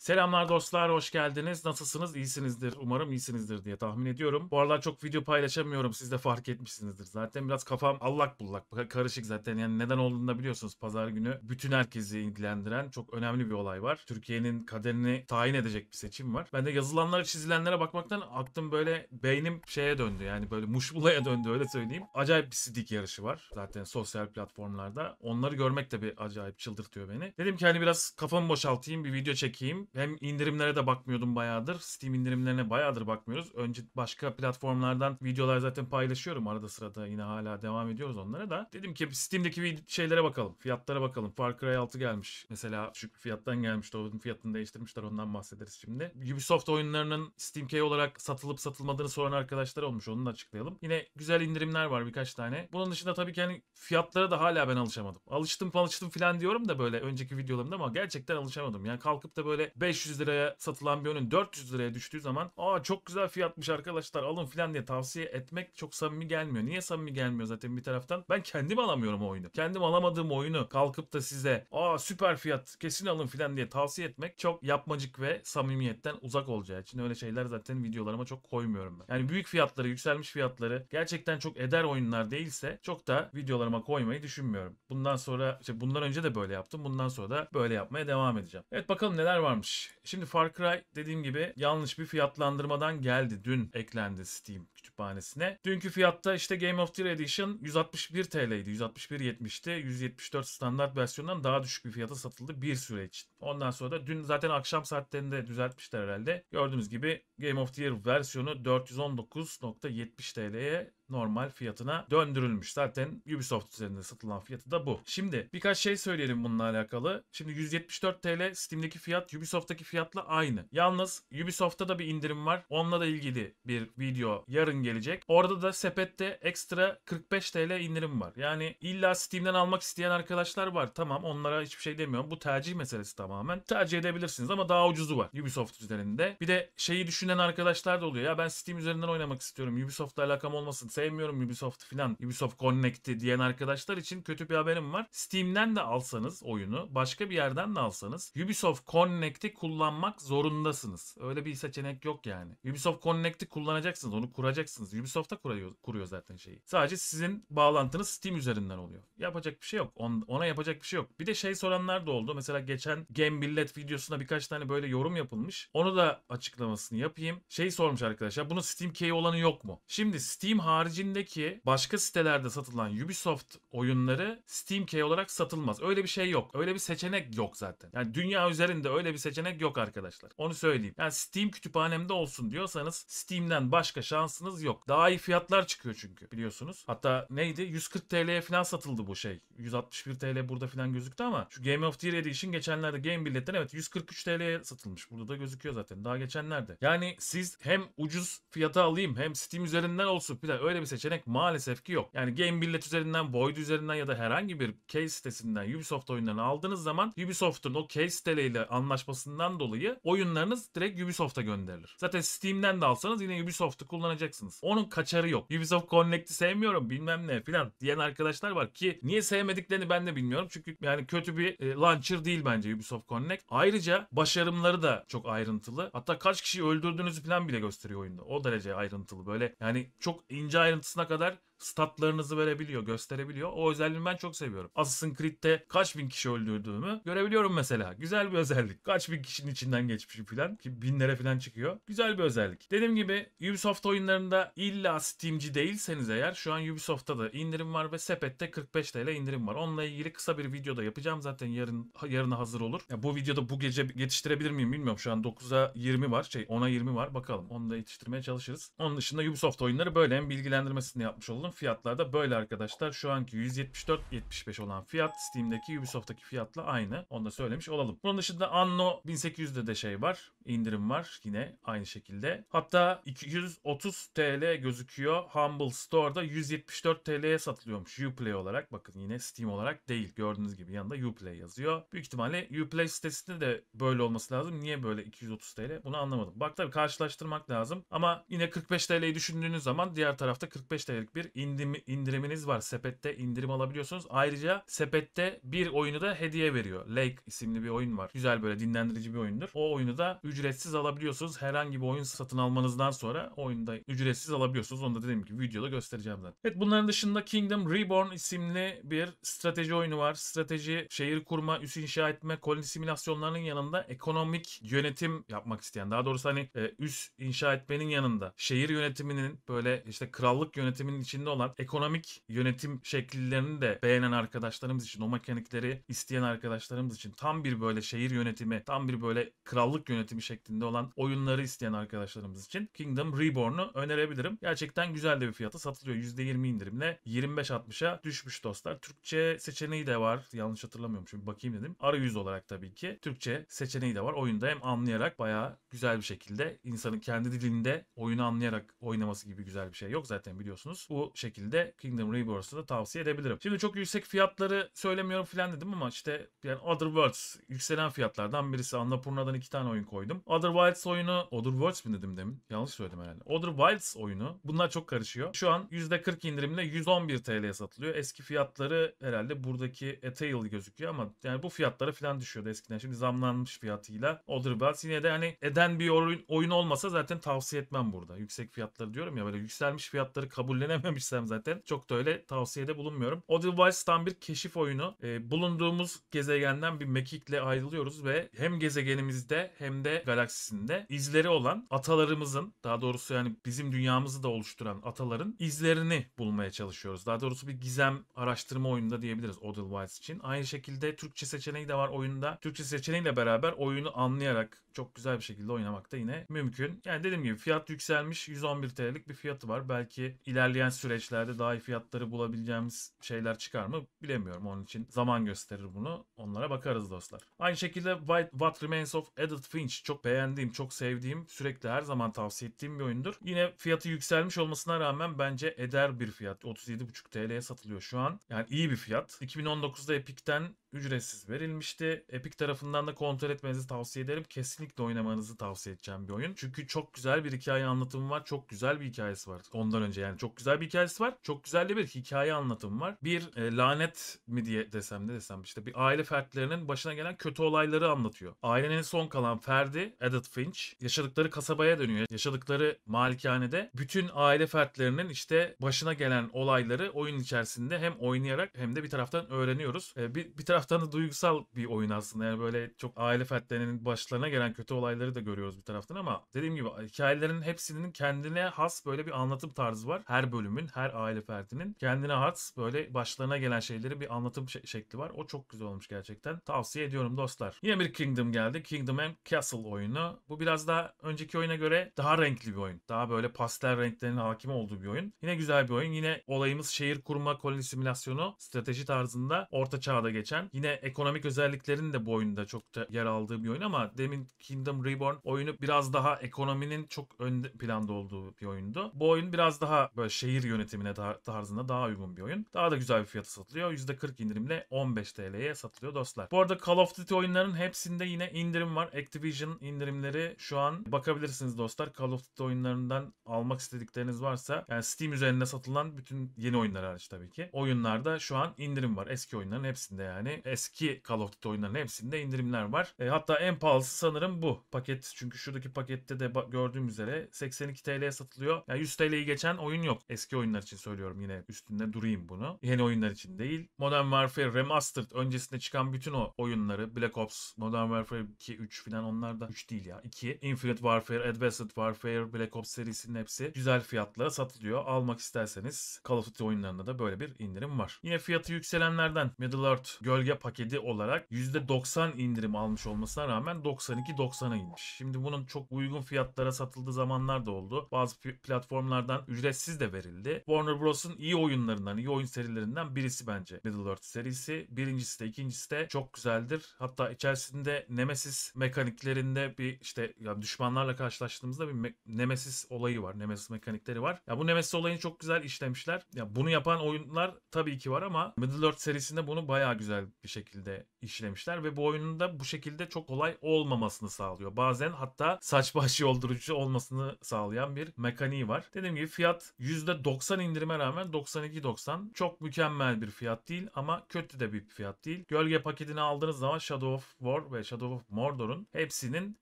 Selamlar dostlar, hoş geldiniz. Nasılsınız? İyisinizdir. Umarım iyisinizdir diye tahmin ediyorum. Bu aralar çok video paylaşamıyorum. Siz de fark etmişsinizdir. Zaten biraz kafam allak bullak, karışık zaten. Yani neden olduğunu da biliyorsunuz. Pazar günü bütün herkesi ilgilendiren çok önemli bir olay var. Türkiye'nin kaderini tayin edecek bir seçim var. Ben de yazılanlara, çizilenlere bakmaktan aklım böyle beynim şeye döndü. Yani böyle muşmulaya döndü öyle söyleyeyim. Acayip bir sidik yarışı var zaten sosyal platformlarda. Onları görmek de bir acayip çıldırtıyor beni. Dedim ki hani biraz kafamı boşaltayım, bir video çekeyim hem indirimlere de bakmıyordum bayağıdır. Steam indirimlerine bayağıdır bakmıyoruz. Önce başka platformlardan videolar zaten paylaşıyorum arada sırada. Yine hala devam ediyoruz onlara da. Dedim ki Steam'deki şeylere bakalım. Fiyatlara bakalım. Far Cry 6 gelmiş. Mesela düşük fiyattan gelmiş. Onun fiyatını değiştirmişler. Ondan bahsederiz şimdi. Ubisoft oyunlarının Steam Key olarak satılıp satılmadığını soran arkadaşlar olmuş. Onu da açıklayalım. Yine güzel indirimler var birkaç tane. Bunun dışında tabii ki hani fiyatlara da hala ben alışamadım. Alıştım alıştım falan diyorum da böyle önceki videolarımda ama gerçekten alışamadım. Yani kalkıp da böyle 500 liraya satılan bir ürün 400 liraya düştüğü zaman aa çok güzel fiyatmış arkadaşlar alın filan diye tavsiye etmek çok samimi gelmiyor. Niye samimi gelmiyor zaten bir taraftan? Ben kendim alamıyorum o oyunu. Kendim alamadığım oyunu kalkıp da size aa süper fiyat kesin alın filan diye tavsiye etmek çok yapmacık ve samimiyetten uzak olacağı için öyle şeyler zaten videolarıma çok koymuyorum ben. Yani büyük fiyatları, yükselmiş fiyatları gerçekten çok eder oyunlar değilse çok da videolarıma koymayı düşünmüyorum. Bundan sonra işte bundan önce de böyle yaptım. Bundan sonra da böyle yapmaya devam edeceğim. Evet bakalım neler varmış gelmiş. Şimdi Far Cry dediğim gibi yanlış bir fiyatlandırmadan geldi. Dün eklendi Steam kütüphanesine. Dünkü fiyatta işte Game of the Year Edition 161 TL TL'ydi. 161.70'ti. 174 standart versiyondan daha düşük bir fiyata satıldı bir süre için. Ondan sonra da dün zaten akşam saatlerinde düzeltmişler herhalde. Gördüğünüz gibi Game of the Year versiyonu 419.70 TL'ye normal fiyatına döndürülmüş. Zaten Ubisoft üzerinde satılan fiyatı da bu. Şimdi birkaç şey söyleyelim bununla alakalı. Şimdi 174 TL Steam'deki fiyat Ubisoft'taki fiyatla aynı. Yalnız Ubisoft'ta da bir indirim var. Onunla da ilgili bir video yarın gelecek. Orada da sepette ekstra 45 TL indirim var. Yani illa Steam'den almak isteyen arkadaşlar var. Tamam onlara hiçbir şey demiyorum. Bu tercih meselesi tamamen. Tercih edebilirsiniz ama daha ucuzu var Ubisoft üzerinde. Bir de şeyi düşünen arkadaşlar da oluyor. Ya ben Steam üzerinden oynamak istiyorum. Ubisoft'la alakam olmasın sevmiyorum Ubisoft filan Ubisoft Connect diyen arkadaşlar için kötü bir haberim var. Steam'den de alsanız oyunu başka bir yerden de alsanız Ubisoft Connect'i kullanmak zorundasınız. Öyle bir seçenek yok yani. Ubisoft Connect'i kullanacaksınız onu kuracaksınız. Ubisoft'ta kuruyor, kuruyor zaten şeyi. Sadece sizin bağlantınız Steam üzerinden oluyor. Yapacak bir şey yok. Ona yapacak bir şey yok. Bir de şey soranlar da oldu. Mesela geçen Game Millet videosunda birkaç tane böyle yorum yapılmış. Onu da açıklamasını yapayım. Şey sormuş arkadaşlar. Bunun Steam Key olanı yok mu? Şimdi Steam harici haricindeki başka sitelerde satılan Ubisoft oyunları Steam Key olarak satılmaz. Öyle bir şey yok. Öyle bir seçenek yok zaten. Yani dünya üzerinde öyle bir seçenek yok arkadaşlar. Onu söyleyeyim. Yani Steam kütüphanemde olsun diyorsanız Steam'den başka şansınız yok. Daha iyi fiyatlar çıkıyor çünkü biliyorsunuz. Hatta neydi? 140 TL'ye falan satıldı bu şey. 161 TL burada falan gözüktü ama şu Game of the Year Edition geçenlerde Game Billet'ten evet 143 TL'ye satılmış. Burada da gözüküyor zaten. Daha geçenlerde. Yani siz hem ucuz fiyata alayım hem Steam üzerinden olsun. Bir de öyle böyle bir seçenek maalesef ki yok. Yani Game Billet üzerinden, Void üzerinden ya da herhangi bir case sitesinden Ubisoft oyunlarını aldığınız zaman Ubisoft'un o case siteleriyle anlaşmasından dolayı oyunlarınız direkt Ubisoft'a gönderilir. Zaten Steam'den de alsanız yine Ubisoft'u kullanacaksınız. Onun kaçarı yok. Ubisoft Connect'i sevmiyorum bilmem ne filan diyen arkadaşlar var ki niye sevmediklerini ben de bilmiyorum. Çünkü yani kötü bir e, launcher değil bence Ubisoft Connect. Ayrıca başarımları da çok ayrıntılı. Hatta kaç kişi öldürdüğünüzü falan bile gösteriyor oyunda. O derece ayrıntılı. Böyle yani çok ince ayrıntısına kadar statlarınızı verebiliyor, gösterebiliyor. O özelliğini ben çok seviyorum. Assassin's Creed'te kaç bin kişi öldürdüğümü görebiliyorum mesela. Güzel bir özellik. Kaç bin kişinin içinden geçmişim falan ki binlere falan çıkıyor. Güzel bir özellik. Dediğim gibi Ubisoft oyunlarında illa Steam'ci değilseniz eğer şu an Ubisoft'ta da indirim var ve sepette 45 TL indirim var. Onunla ilgili kısa bir video da yapacağım zaten yarın yarına hazır olur. Ya bu videoda bu gece yetiştirebilir miyim bilmiyorum. Şu an 9'a 20 var. Şey 10'a 20 var. Bakalım. Onu da yetiştirmeye çalışırız. Onun dışında Ubisoft oyunları böyle hem bilgilendirmesini yapmış oldum lazım. Fiyatlar da böyle arkadaşlar. Şu anki 174.75 olan fiyat Steam'deki Ubisoft'taki fiyatla aynı. Onu da söylemiş olalım. Bunun dışında Anno 1800'de de şey var. indirim var yine aynı şekilde. Hatta 230 TL gözüküyor. Humble Store'da 174 TL'ye satılıyormuş Uplay olarak. Bakın yine Steam olarak değil. Gördüğünüz gibi yanında Uplay yazıyor. Büyük ihtimalle Uplay sitesinde de böyle olması lazım. Niye böyle 230 TL? Bunu anlamadım. Bak tabii karşılaştırmak lazım. Ama yine 45 TL'yi düşündüğünüz zaman diğer tarafta 45 TL'lik bir indim, indiriminiz var. Sepette indirim alabiliyorsunuz. Ayrıca sepette bir oyunu da hediye veriyor. Lake isimli bir oyun var. Güzel böyle dinlendirici bir oyundur. O oyunu da ücretsiz alabiliyorsunuz. Herhangi bir oyun satın almanızdan sonra oyunda ücretsiz alabiliyorsunuz. Onu da dediğim gibi videoda göstereceğim zaten. Evet bunların dışında Kingdom Reborn isimli bir strateji oyunu var. Strateji, şehir kurma, üs inşa etme, koloni simülasyonlarının yanında ekonomik yönetim yapmak isteyen, daha doğrusu hani e, üs inşa etmenin yanında şehir yönetiminin böyle işte krallık yönetiminin içinde önemli olan ekonomik yönetim şekillerini de beğenen arkadaşlarımız için, o mekanikleri isteyen arkadaşlarımız için tam bir böyle şehir yönetimi, tam bir böyle krallık yönetimi şeklinde olan oyunları isteyen arkadaşlarımız için Kingdom Reborn'u önerebilirim. Gerçekten güzel de bir fiyata satılıyor. %20 indirimle 25.60'a düşmüş dostlar. Türkçe seçeneği de var. Yanlış hatırlamıyorum şimdi bakayım dedim. Arayüz olarak tabii ki Türkçe seçeneği de var. Oyunda hem anlayarak bayağı güzel bir şekilde insanın kendi dilinde oyunu anlayarak oynaması gibi güzel bir şey yok zaten biliyorsunuz. Bu şekilde Kingdom Rebirth'ı da tavsiye edebilirim. Şimdi çok yüksek fiyatları söylemiyorum falan dedim ama işte yani Other Worlds yükselen fiyatlardan birisi. Annapurna'dan iki tane oyun koydum. Other Wilds oyunu, Other Worlds mi dedim demin? Yanlış söyledim herhalde. Other Wilds oyunu. Bunlar çok karışıyor. Şu an %40 indirimle 111 TL'ye satılıyor. Eski fiyatları herhalde buradaki A Tale gözüküyor ama yani bu fiyatlara falan düşüyordu eskiden. Şimdi zamlanmış fiyatıyla Other Wilds yine de hani eden bir oyun, oyun olmasa zaten tavsiye etmem burada. Yüksek fiyatları diyorum ya böyle yükselmiş fiyatları kabullenememiş oynamışsam zaten çok da öyle tavsiyede bulunmuyorum. Odil Odilwise tam bir keşif oyunu. E, bulunduğumuz gezegenden bir mekikle ayrılıyoruz ve hem gezegenimizde hem de galaksisinde izleri olan atalarımızın daha doğrusu yani bizim dünyamızı da oluşturan ataların izlerini bulmaya çalışıyoruz. Daha doğrusu bir gizem araştırma oyununda diyebiliriz Odil Odilwise için. Aynı şekilde Türkçe seçeneği de var oyunda. Türkçe seçeneğiyle beraber oyunu anlayarak çok güzel bir şekilde oynamak da yine mümkün. Yani dediğim gibi fiyat yükselmiş 111 TL'lik bir fiyatı var. Belki ilerleyen süre süreçlerde daha iyi fiyatları bulabileceğimiz şeyler çıkar mı bilemiyorum. Onun için zaman gösterir bunu. Onlara bakarız dostlar. Aynı şekilde White What Remains of Edith Finch çok beğendiğim, çok sevdiğim, sürekli her zaman tavsiye ettiğim bir oyundur. Yine fiyatı yükselmiş olmasına rağmen bence eder bir fiyat. 37,5 TL'ye satılıyor şu an. Yani iyi bir fiyat. 2019'da Epic'ten ücretsiz verilmişti. Epic tarafından da kontrol etmenizi tavsiye ederim. Kesinlikle oynamanızı tavsiye edeceğim bir oyun. Çünkü çok güzel bir hikaye anlatımı var. Çok güzel bir hikayesi var. Ondan önce yani çok güzel bir hikaye hikayesi var. Çok güzel de bir hikaye anlatımı var. Bir e, lanet mi diye desem ne desem işte bir aile fertlerinin başına gelen kötü olayları anlatıyor. Ailenin son kalan ferdi Edith Finch yaşadıkları kasabaya dönüyor. Yaşadıkları malikanede bütün aile fertlerinin işte başına gelen olayları oyun içerisinde hem oynayarak hem de bir taraftan öğreniyoruz. E, bir, bir taraftan da duygusal bir oyun aslında. Yani böyle çok aile fertlerinin başlarına gelen kötü olayları da görüyoruz bir taraftan ama dediğim gibi hikayelerin hepsinin kendine has böyle bir anlatım tarzı var. Her bölümün, her aile fertinin kendine has böyle başlarına gelen şeyleri bir anlatım şekli var. O çok güzel olmuş gerçekten. Tavsiye ediyorum dostlar. Yine bir Kingdom geldi. Kingdom and Castle oyunu. Bu biraz daha önceki oyuna göre daha renkli bir oyun. Daha böyle pastel renklerin hakim olduğu bir oyun. Yine güzel bir oyun. Yine olayımız şehir kurma koloni simülasyonu strateji tarzında orta çağda geçen. Yine ekonomik özelliklerin de bu oyunda çok da yer aldığı bir oyun ama demin Kingdom Reborn oyunu biraz daha ekonominin çok ön planda olduğu bir oyundu. Bu oyun biraz daha böyle şehir yönü yönetimine tarzında daha uygun bir oyun. Daha da güzel bir fiyata satılıyor. %40 indirimle 15 TL'ye satılıyor dostlar. Bu arada Call of Duty oyunlarının hepsinde yine indirim var. Activision indirimleri şu an bakabilirsiniz dostlar. Call of Duty oyunlarından almak istedikleriniz varsa yani Steam üzerinde satılan bütün yeni oyunlar hariç tabii ki. Oyunlarda şu an indirim var. Eski oyunların hepsinde yani. Eski Call of Duty oyunların hepsinde indirimler var. E, hatta en pahalısı sanırım bu paket. Çünkü şuradaki pakette de gördüğüm üzere 82 TL'ye satılıyor. Yani 100 TL'yi geçen oyun yok. Eski oyun oyunlar için söylüyorum yine üstünde durayım bunu. Yeni oyunlar için değil. Modern Warfare Remastered öncesinde çıkan bütün o oyunları Black Ops, Modern Warfare 2, 3 filan onlar da 3 değil ya 2. Infinite Warfare, Advanced Warfare, Black Ops serisinin hepsi güzel fiyatlara satılıyor. Almak isterseniz Call of Duty oyunlarında da böyle bir indirim var. Yine fiyatı yükselenlerden Middle Earth gölge paketi olarak %90 indirim almış olmasına rağmen 92.90'a inmiş. Şimdi bunun çok uygun fiyatlara satıldığı zamanlar da oldu. Bazı platformlardan ücretsiz de verildi. Warner Bros'un iyi oyunlarından, iyi oyun serilerinden birisi bence Middle Earth serisi. Birincisi de ikincisi de çok güzeldir. Hatta içerisinde Nemesis mekaniklerinde bir işte ya düşmanlarla karşılaştığımızda bir Nemesis olayı var. Nemesis mekanikleri var. Ya bu Nemesis olayını çok güzel işlemişler. Ya bunu yapan oyunlar tabii ki var ama Middle Earth serisinde bunu bayağı güzel bir şekilde işlemişler ve bu oyunun da bu şekilde çok kolay olmamasını sağlıyor. Bazen hatta saç baş şey, yoldurucu olmasını sağlayan bir mekaniği var. Dediğim gibi fiyat %90 90 indirime rağmen 92.90 çok mükemmel bir fiyat değil ama kötü de bir fiyat değil. Gölge paketini aldığınız zaman Shadow of War ve Shadow of Mordor'un hepsinin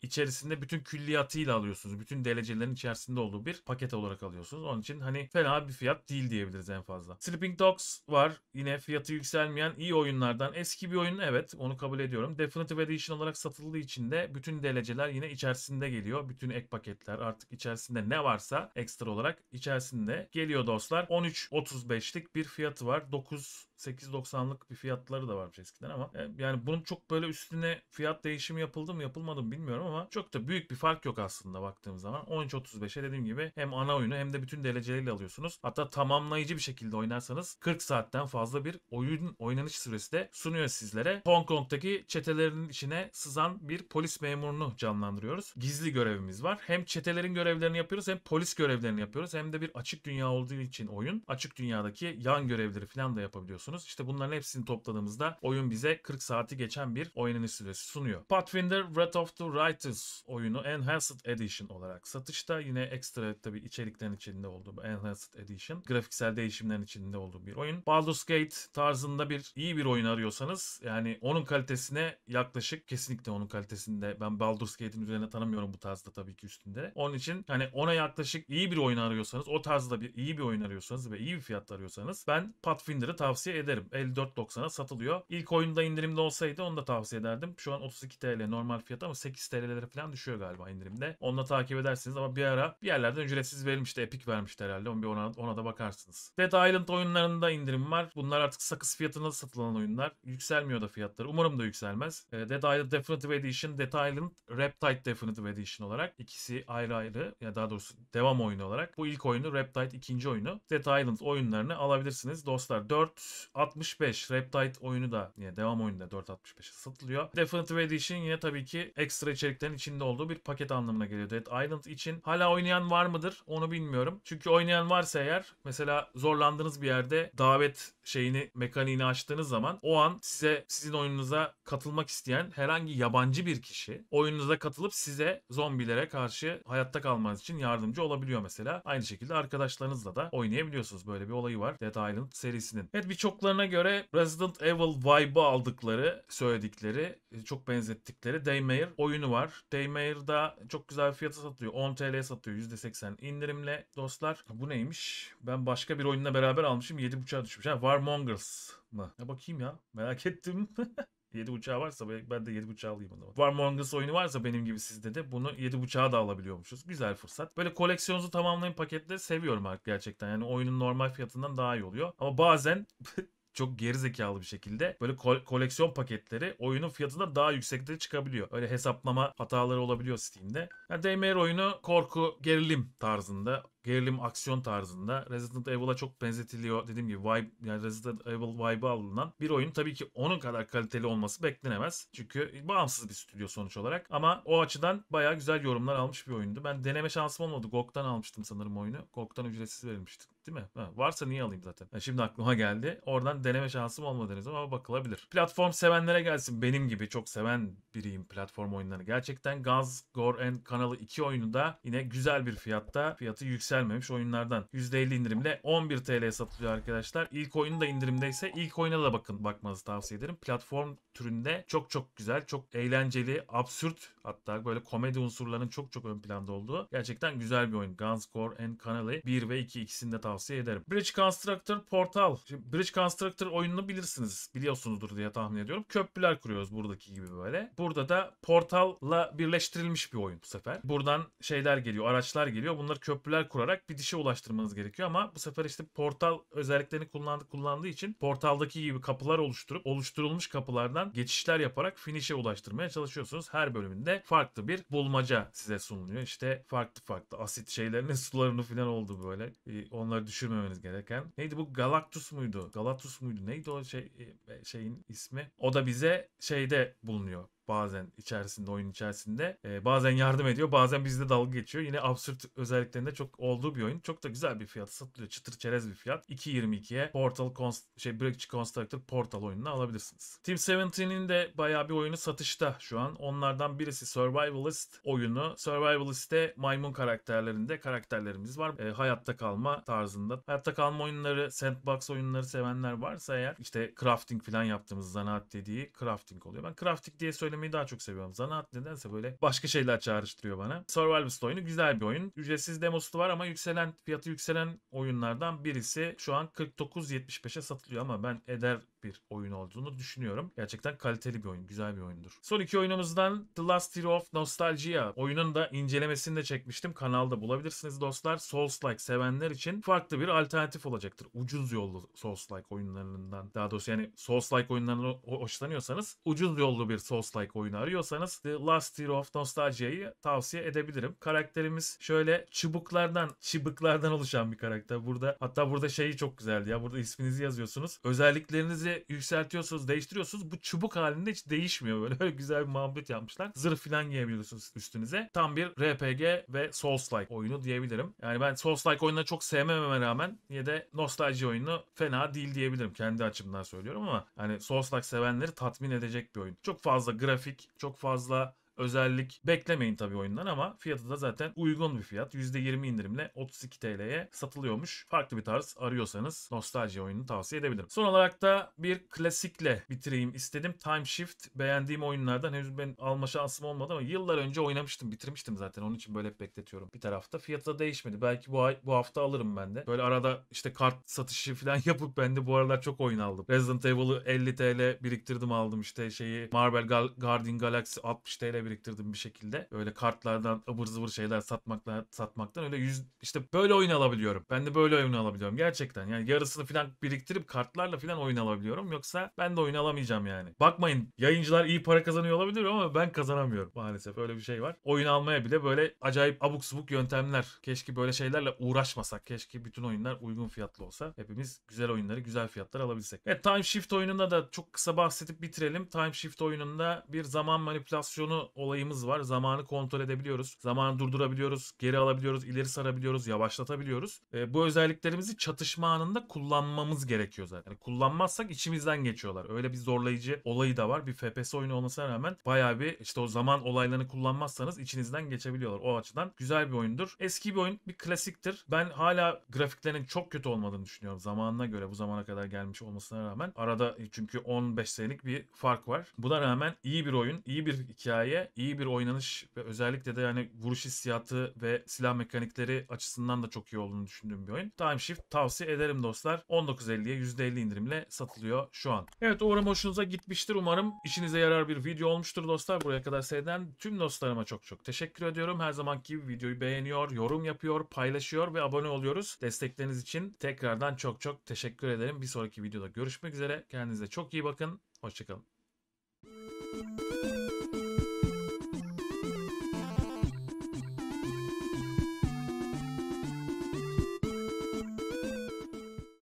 içerisinde bütün külliyatıyla alıyorsunuz. Bütün derecelerin içerisinde olduğu bir paket olarak alıyorsunuz. Onun için hani fena bir fiyat değil diyebiliriz en fazla. Sleeping Dogs var. Yine fiyatı yükselmeyen iyi oyunlardan. Eski bir oyun evet onu kabul ediyorum. Definitive Edition olarak satıldığı için de bütün DLC'ler yine içerisinde geliyor. Bütün ek paketler artık içerisinde ne varsa ekstra olarak içerisinde geliyor Migros'lar 13.35'lik bir fiyatı var. 9 8.90'lık bir fiyatları da varmış eskiden ama e, yani bunun çok böyle üstüne fiyat değişimi yapıldı mı yapılmadı mı bilmiyorum ama çok da büyük bir fark yok aslında baktığım zaman. 13.35'e dediğim gibi hem ana oyunu hem de bütün dereceleriyle alıyorsunuz. Hatta tamamlayıcı bir şekilde oynarsanız 40 saatten fazla bir oyun oynanış süresi de sunuyor sizlere. Hong Kong'taki çetelerin içine sızan bir polis memurunu canlandırıyoruz. Gizli görevimiz var. Hem çetelerin görevlerini yapıyoruz hem polis görevlerini yapıyoruz hem de bir açık dünya olduğu için oyun açık dünyadaki yan görevleri falan da yapabiliyorsunuz alabiliyorsunuz. İşte bunların hepsini topladığımızda oyun bize 40 saati geçen bir oyunun süresi sunuyor. Pathfinder Wrath of the Righteous oyunu Enhanced Edition olarak satışta. Yine ekstra tabi içeriklerin içinde olduğu bir Enhanced Edition. Grafiksel değişimlerin içinde olduğu bir oyun. Baldur's Gate tarzında bir iyi bir oyun arıyorsanız yani onun kalitesine yaklaşık kesinlikle onun kalitesinde ben Baldur's Gate'in üzerine tanımıyorum bu tarzda tabii ki üstünde. Onun için hani ona yaklaşık iyi bir oyun arıyorsanız o tarzda bir iyi bir oyun arıyorsanız ve iyi bir fiyat arıyorsanız ben Pathfinder'ı tavsiye tavsiye ederim. 54.90'a satılıyor. İlk oyunda indirimde olsaydı onu da tavsiye ederdim. Şu an 32 TL normal fiyatı ama 8 TL'lere falan düşüyor galiba indirimde. Onu da takip edersiniz ama bir ara bir yerlerden ücretsiz verilmişti. Epic vermişti herhalde. Ona, ona, ona da bakarsınız. Dead Island oyunlarında indirim var. Bunlar artık sakız fiyatına satılan oyunlar. Yükselmiyor da fiyatları. Umarım da yükselmez. Ee, Dead Island Definitive Edition, Dead Island Reptide Definitive Edition olarak ikisi ayrı ayrı ya daha doğrusu devam oyunu olarak. Bu ilk oyunu Reptide ikinci oyunu. Dead Island oyunlarını alabilirsiniz. Dostlar 4 4.65 Reptide oyunu da yine devam oyunu da 4.65'e satılıyor. Definitive Edition yine tabii ki ekstra içeriklerin içinde olduğu bir paket anlamına geliyor Dead Island için. Hala oynayan var mıdır onu bilmiyorum. Çünkü oynayan varsa eğer mesela zorlandığınız bir yerde davet şeyini mekaniğini açtığınız zaman o an size sizin oyununuza katılmak isteyen herhangi yabancı bir kişi oyununuza katılıp size zombilere karşı hayatta kalmanız için yardımcı olabiliyor mesela. Aynı şekilde arkadaşlarınızla da oynayabiliyorsunuz. Böyle bir olayı var Dead Island serisinin. Evet birçok olduklarına göre Resident Evil vibe'ı aldıkları, söyledikleri, e, çok benzettikleri Daymare oyunu var. Daymare da çok güzel fiyata satıyor. 10 TL satıyor. %80 indirimle dostlar. Bu neymiş? Ben başka bir oyunla beraber almışım. 7.5'a düşmüş. Ha, Warmongers mı? Ya bakayım ya. Merak ettim. 7 uçağı varsa ben de 7 uçağı alayım o zaman. War Mongus oyunu varsa benim gibi sizde de bunu 7 uçağı da alabiliyormuşuz. Güzel fırsat. Böyle koleksiyonunuzu tamamlayın paketleri seviyorum artık gerçekten. Yani oyunun normal fiyatından daha iyi oluyor. Ama bazen çok gerizekalı bir şekilde böyle ko- koleksiyon paketleri oyunun fiyatına daha yüksekte çıkabiliyor. Öyle hesaplama hataları olabiliyor Steam'de. Yani DMR oyunu korku gerilim tarzında gerilim aksiyon tarzında Resident Evil'a çok benzetiliyor. Dediğim gibi vibe yani Resident Evil vibe'ı alınan bir oyun tabii ki onun kadar kaliteli olması beklenemez. Çünkü bağımsız bir stüdyo sonuç olarak ama o açıdan bayağı güzel yorumlar almış bir oyundu. Ben deneme şansım olmadı. GOG'dan almıştım sanırım oyunu. GOG'dan ücretsiz verilmişti değil mi? Ha, varsa niye alayım zaten? Yani şimdi aklıma geldi. Oradan deneme şansım olmadı henüz ama bakılabilir. Platform sevenlere gelsin. Benim gibi çok seven biriyim platform oyunlarını. Gerçekten Guns, Gore and Kanalı 2 oyunu da yine güzel bir fiyatta. Fiyatı yüksek yükselmemiş oyunlardan. %50 indirimle 11 TL'ye satılıyor arkadaşlar. İlk oyunu da indirimdeyse ilk oyuna da bakın bakmanızı tavsiye ederim. Platform türünde çok çok güzel, çok eğlenceli, absürt hatta böyle komedi unsurlarının çok çok ön planda olduğu gerçekten güzel bir oyun. Guns, Gore and Connelly 1 ve 2 ikisini de tavsiye ederim. Bridge Constructor Portal. Şimdi Bridge Constructor oyununu bilirsiniz, biliyorsunuzdur diye tahmin ediyorum. Köprüler kuruyoruz buradaki gibi böyle. Burada da Portal'la birleştirilmiş bir oyun bu sefer. Buradan şeyler geliyor, araçlar geliyor. Bunları köprüler kuruyor kurarak bir dişe ulaştırmanız gerekiyor ama bu sefer işte portal özelliklerini kullandı, kullandığı için portaldaki gibi kapılar oluşturup oluşturulmuş kapılardan geçişler yaparak finish'e ulaştırmaya çalışıyorsunuz. Her bölümünde farklı bir bulmaca size sunuluyor. İşte farklı farklı asit şeylerinin sularını falan oldu böyle. E, onları düşürmemeniz gereken. Neydi bu Galactus muydu? Galactus muydu? Neydi o şey e, şeyin ismi? O da bize şeyde bulunuyor bazen içerisinde oyun içerisinde. E, bazen yardım ediyor bazen bizde dalga geçiyor. Yine absürt özelliklerinde çok olduğu bir oyun. Çok da güzel bir fiyat satılıyor. Çıtır çerez bir fiyat. 2.22'ye Portal Const şey Breakçi Constructor Portal oyununu alabilirsiniz. Team 17'nin de bayağı bir oyunu satışta şu an. Onlardan birisi Survivalist oyunu. Survivalist'te maymun karakterlerinde karakterlerimiz var. E, hayatta kalma tarzında. Hayatta kalma oyunları, sandbox oyunları sevenler varsa eğer işte crafting falan yaptığımız zanaat dediği crafting oluyor. Ben crafting diye söylemiştim oynamayı daha çok seviyorum. Zanaat nedense böyle başka şeyler çağrıştırıyor bana. Survivalist oyunu güzel bir oyun. Ücretsiz demosu var ama yükselen fiyatı yükselen oyunlardan birisi. Şu an 49.75'e satılıyor ama ben eder bir oyun olduğunu düşünüyorum. Gerçekten kaliteli bir oyun, güzel bir oyundur. Son iki oyunumuzdan The Last Hero of Nostalgia. Oyunun da incelemesini de çekmiştim. Kanalda bulabilirsiniz dostlar. Souls-like sevenler için farklı bir alternatif olacaktır. Ucuz yollu Souls-like oyunlarından. Daha doğrusu yani Souls-like oyunlarından hoşlanıyorsanız ucuz yollu bir Souls-like like oyunu arıyorsanız The Last Year of Nostalgia'yı tavsiye edebilirim. Karakterimiz şöyle çubuklardan, çıbıklardan oluşan bir karakter. Burada hatta burada şeyi çok güzeldi ya. Burada isminizi yazıyorsunuz. Özelliklerinizi yükseltiyorsunuz, değiştiriyorsunuz. Bu çubuk halinde hiç değişmiyor böyle. Öyle güzel bir muhabbet yapmışlar. Zırh falan giyebiliyorsunuz üstünüze. Tam bir RPG ve Souls-like oyunu diyebilirim. Yani ben Souls-like oyunları çok sevmememe rağmen yine de nostalji oyunu fena değil diyebilirim. Kendi açımdan söylüyorum ama hani Souls-like sevenleri tatmin edecek bir oyun. Çok fazla grafik grafik, çok fazla özellik beklemeyin tabii oyundan ama fiyatı da zaten uygun bir fiyat. %20 indirimle 32 TL'ye satılıyormuş. Farklı bir tarz arıyorsanız nostalji oyununu tavsiye edebilirim. Son olarak da bir klasikle bitireyim istedim. Time Shift beğendiğim oyunlardan henüz ben alma şansım olmadı ama yıllar önce oynamıştım. Bitirmiştim zaten. Onun için böyle bekletiyorum. Bir tarafta fiyatı da değişmedi. Belki bu ay bu hafta alırım ben de. Böyle arada işte kart satışı falan yapıp ben de bu aralar çok oyun aldım. Resident Evil'ı 50 TL biriktirdim aldım işte şeyi. Marvel Gal Guardian Galaxy 60 TL biriktirdim bir şekilde. Böyle kartlardan ıvır zıvır şeyler satmakla, satmaktan öyle yüz işte böyle oyun alabiliyorum. Ben de böyle oyun alabiliyorum gerçekten. Yani yarısını falan biriktirip kartlarla falan oyun alabiliyorum. Yoksa ben de oyun alamayacağım yani. Bakmayın yayıncılar iyi para kazanıyor olabilir ama ben kazanamıyorum maalesef. Öyle bir şey var. Oyun almaya bile böyle acayip abuk subuk yöntemler. Keşke böyle şeylerle uğraşmasak. Keşke bütün oyunlar uygun fiyatlı olsa. Hepimiz güzel oyunları güzel fiyatlar alabilsek. Evet Time Shift oyununda da çok kısa bahsedip bitirelim. Time Shift oyununda bir zaman manipülasyonu olayımız var. Zamanı kontrol edebiliyoruz. Zamanı durdurabiliyoruz. Geri alabiliyoruz. ileri sarabiliyoruz. Yavaşlatabiliyoruz. E, bu özelliklerimizi çatışma anında kullanmamız gerekiyor zaten. Yani kullanmazsak içimizden geçiyorlar. Öyle bir zorlayıcı olayı da var. Bir FPS oyunu olmasına rağmen bayağı bir işte o zaman olaylarını kullanmazsanız içinizden geçebiliyorlar. O açıdan güzel bir oyundur. Eski bir oyun. Bir klasiktir. Ben hala grafiklerin çok kötü olmadığını düşünüyorum. Zamanına göre bu zamana kadar gelmiş olmasına rağmen. Arada çünkü 15 senelik bir fark var. Buna rağmen iyi bir oyun, iyi bir hikaye iyi bir oynanış ve özellikle de yani vuruş hissiyatı ve silah mekanikleri açısından da çok iyi olduğunu düşündüğüm bir oyun. Time Shift tavsiye ederim dostlar. 19.50'ye %50 indirimle satılıyor şu an. Evet umarım hoşunuza gitmiştir. Umarım işinize yarar bir video olmuştur dostlar. Buraya kadar seyreden tüm dostlarıma çok çok teşekkür ediyorum. Her zamanki gibi videoyu beğeniyor, yorum yapıyor, paylaşıyor ve abone oluyoruz. Destekleriniz için tekrardan çok çok teşekkür ederim. Bir sonraki videoda görüşmek üzere. Kendinize çok iyi bakın. Hoşçakalın.